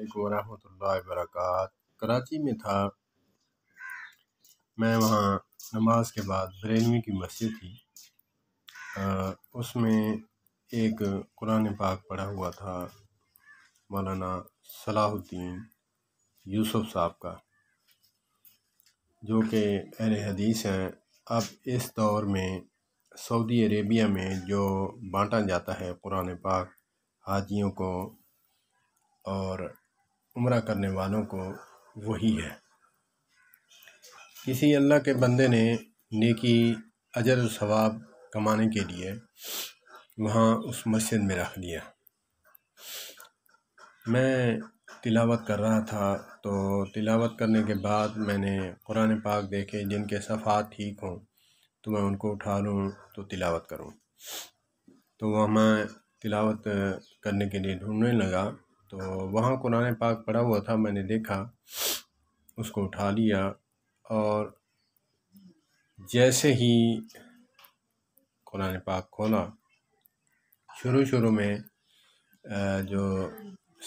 अल्लाम वरहमल वरक कराची में था मैं वहाँ नमाज के बाद बरेलवी की मस्जिद थी आ, उसमें एक कुरान पाक पढ़ा हुआ था मौलाना सलाहुद्दीन यूसुफ साहब का जो कि अहर हदीस हैं अब इस दौर में सऊदी अरेबिया में जो बांटा जाता है कुरान पाक हाजियों को और उम्र करने वालों को वही है किसी अल्लाह के बंदे ने नेकी अजर सवाब कमाने के लिए वहाँ उस मस्जिद में रख दिया मैं तिलावत कर रहा था तो तिलावत करने के बाद मैंने कुरान पाक देखे जिनके सफ़ात ठीक हों तो मैं उनको उठा लूँ तो तिलावत करूँ तो वह मैं तिलावत करने के लिए ढूंढने लगा तो वहाँ कुरान पाक पड़ा हुआ था मैंने देखा उसको उठा लिया और जैसे ही कुरान पाक खोला शुरू शुरू में जो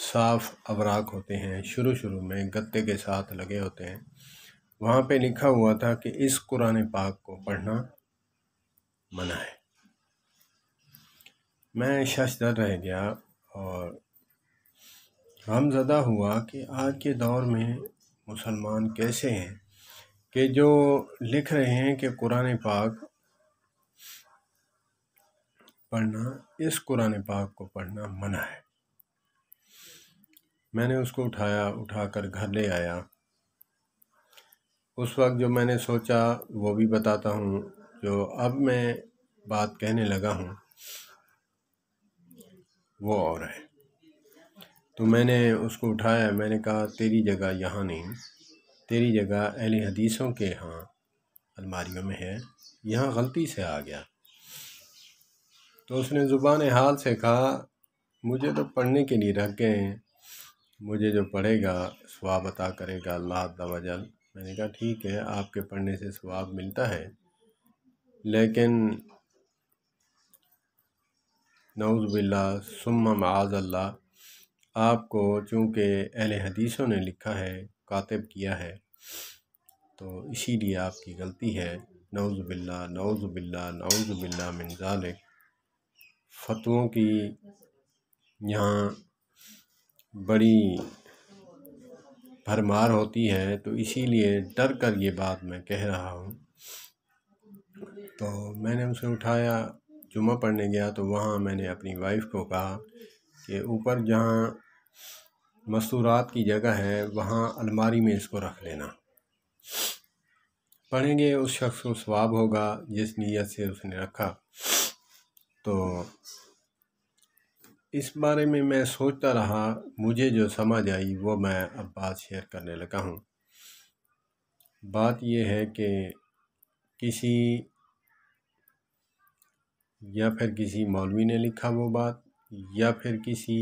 साफ़ अवराक होते हैं शुरू शुरू में गत्ते के साथ लगे होते हैं वहाँ पे लिखा हुआ था कि इस कुरान पाक को पढ़ना मना है मैं शशदर रह गया और गमज़दा हुआ कि आज के दौर में मुसलमान कैसे हैं कि जो लिख रहे हैं कि कुरान पाक पढ़ना इस कुरान पाक को पढ़ना मना है मैंने उसको उठाया उठाकर घर ले आया उस वक्त जो मैंने सोचा वो भी बताता हूँ जो अब मैं बात कहने लगा हूँ वो और है तो मैंने उसको उठाया मैंने कहा तेरी जगह यहाँ नहीं तेरी जगह अहल हदीसों के यहाँ अलमारियों में है यहाँ गलती से आ गया तो उसने ज़ुबान हाल से कहा मुझे तो पढ़ने के लिए रख गए हैं मुझे जो पढ़ेगा स्वाब अता करेगा अल्लाह वजल मैंने कहा ठीक है आपके पढ़ने से स्वाब मिलता है लेकिन नौज़बिल्ला सुम्मा माज अल्लाह आपको चूँकि अहले हदीसों ने लिखा है कातब किया है तो इसीलिए आपकी गलती है नौज़बिल्ला नौज़बिल्ला नौज़बिल्ला मिनजाल फतवों की यहाँ बड़ी भरमार होती है तो इसीलिए डर कर ये बात मैं कह रहा हूँ तो मैंने उसे उठाया जुमा पढ़ने गया तो वहाँ मैंने अपनी वाइफ को कहा के ऊपर जहाँ मस्तूरात की जगह है वहाँ अलमारी में इसको रख लेना पढ़ेंगे उस शख्स को स्वाब होगा जिस नीयत से उसने रखा तो इस बारे में मैं सोचता रहा मुझे जो समझ आई वो मैं अब बात शेयर करने लगा हूँ बात यह है कि किसी या फिर किसी मौलवी ने लिखा वो बात या फिर किसी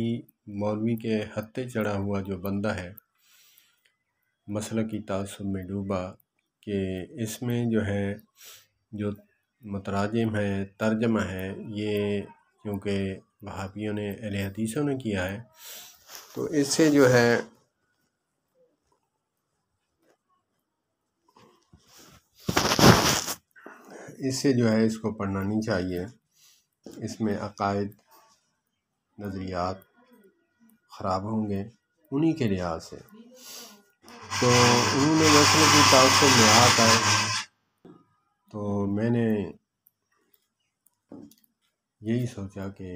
मौलवी के हत्थे चढ़ा हुआ जो बंदा है मसल की तसब में डूबा कि इसमें जो है जो मतराजम है तर्जमा है ये क्योंकि भाभीियों ने अलहदीसों हदीसों ने किया है तो इससे जो है इससे जो है इसको पढ़ना नहीं चाहिए इसमें अकायद नज़रियात ख़राब होंगे उन्हीं के लिहाज से तो उन्होंने मसले की तासर में आता आए तो मैंने यही सोचा कि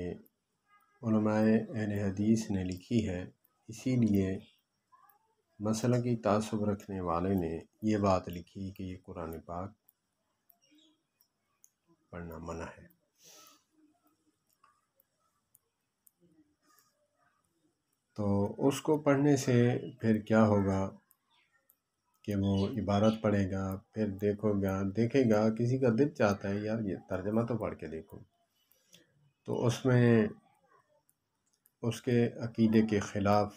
अहल हदीस ने लिखी है इसीलिए मसल की तासब रखने वाले ने ये बात लिखी कि ये कुरान पाक पढ़ना मना है तो उसको पढ़ने से फिर क्या होगा कि वो इबारत पढ़ेगा फिर देखोगा देखेगा किसी का दिल चाहता है यार ये तर्जमा तो पढ़ के देखो तो उसमें उसके अकीदे के ख़िलाफ़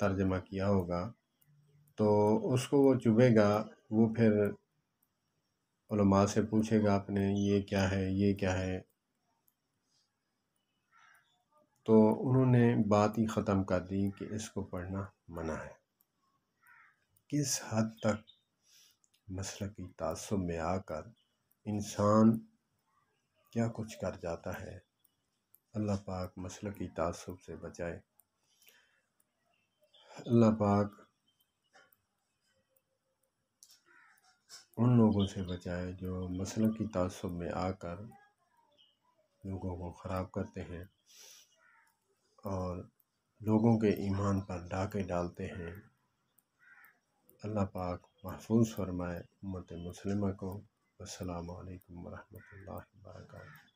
तर्जमा किया होगा तो उसको वो चुभेगा वो फिर से पूछेगा आपने ये क्या है ये क्या है तो उन्होंने बात ही ख़त्म कर दी कि इसको पढ़ना मना है किस हद तक मसल की तसब में आकर इंसान क्या कुछ कर जाता है अल्लाह पाक मसल की तसब से बचाए अल्लाह पाक उन लोगों से बचाए जो मसल की तसब में आकर लोगों को ख़राब करते हैं और लोगों के ईमान पर डाके डालते हैं अल्लाह पाक महफूज फरमाए उम्मत मुस्लिम को अल्लाम वरहमल वर्का